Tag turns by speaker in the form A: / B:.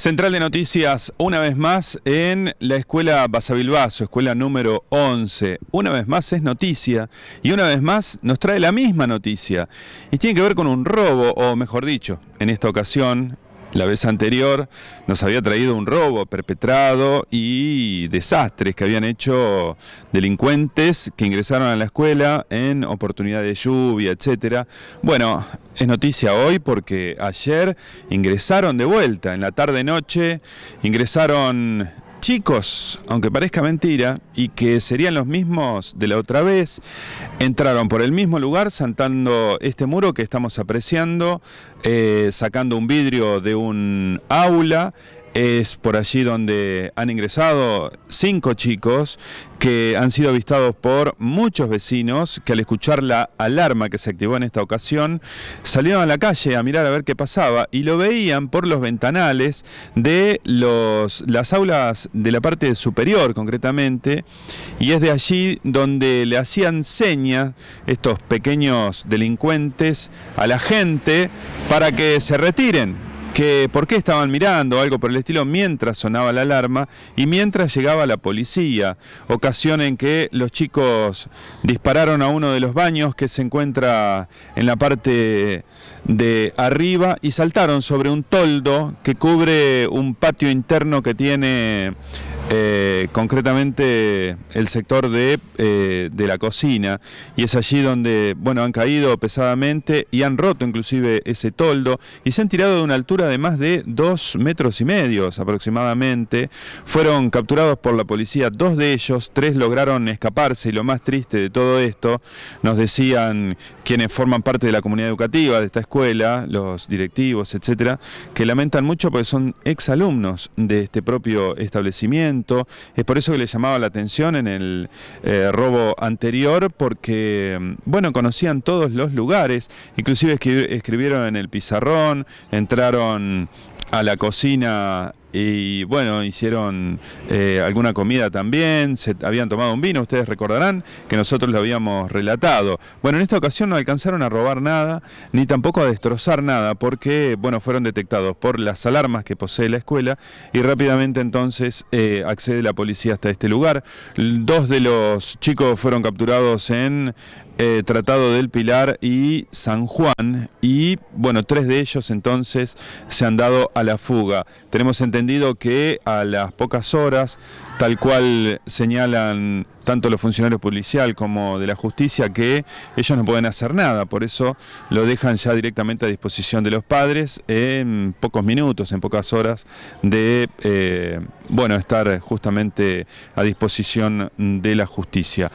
A: Central de Noticias, una vez más en la escuela Basavilbaso, escuela número 11. Una vez más es noticia y una vez más nos trae la misma noticia. Y tiene que ver con un robo, o mejor dicho, en esta ocasión, la vez anterior nos había traído un robo perpetrado y desastres que habían hecho delincuentes que ingresaron a la escuela en oportunidad de lluvia, etcétera. Bueno, es noticia hoy porque ayer ingresaron de vuelta, en la tarde-noche, ingresaron chicos, aunque parezca mentira, y que serían los mismos de la otra vez, entraron por el mismo lugar saltando este muro que estamos apreciando, eh, sacando un vidrio de un aula, es por allí donde han ingresado cinco chicos que han sido avistados por muchos vecinos que al escuchar la alarma que se activó en esta ocasión salieron a la calle a mirar a ver qué pasaba y lo veían por los ventanales de los, las aulas de la parte superior concretamente y es de allí donde le hacían señas estos pequeños delincuentes a la gente para que se retiren que por qué estaban mirando algo por el estilo mientras sonaba la alarma y mientras llegaba la policía, ocasión en que los chicos dispararon a uno de los baños que se encuentra en la parte de arriba y saltaron sobre un toldo que cubre un patio interno que tiene... Eh, concretamente el sector eh, de, la cocina, y es allí donde bueno, han caído pesadamente y han roto inclusive ese toldo y se han tirado de una altura de más de dos metros y medio aproximadamente. Fueron capturados por la policía dos de ellos, tres lograron escaparse y lo más triste de todo esto, nos decían quienes forman parte de la comunidad educativa de esta escuela, los directivos, etcétera, que lamentan mucho porque son exalumnos de este propio establecimiento es por eso que le llamaba la atención en el eh, robo anterior, porque, bueno, conocían todos los lugares, inclusive escribieron en el pizarrón, entraron a la cocina y bueno, hicieron eh, alguna comida también, se habían tomado un vino, ustedes recordarán que nosotros lo habíamos relatado. Bueno, en esta ocasión no alcanzaron a robar nada, ni tampoco a destrozar nada, porque bueno, fueron detectados por las alarmas que posee la escuela y rápidamente entonces eh, accede la policía hasta este lugar. Dos de los chicos fueron capturados en eh, Tratado del Pilar y San Juan y bueno, tres de ellos entonces se han dado a la fuga. Tenemos entendido que a las pocas horas, tal cual señalan tanto los funcionarios policial como de la justicia, que ellos no pueden hacer nada, por eso lo dejan ya directamente a disposición de los padres en pocos minutos, en pocas horas de eh, bueno, estar justamente a disposición de la justicia.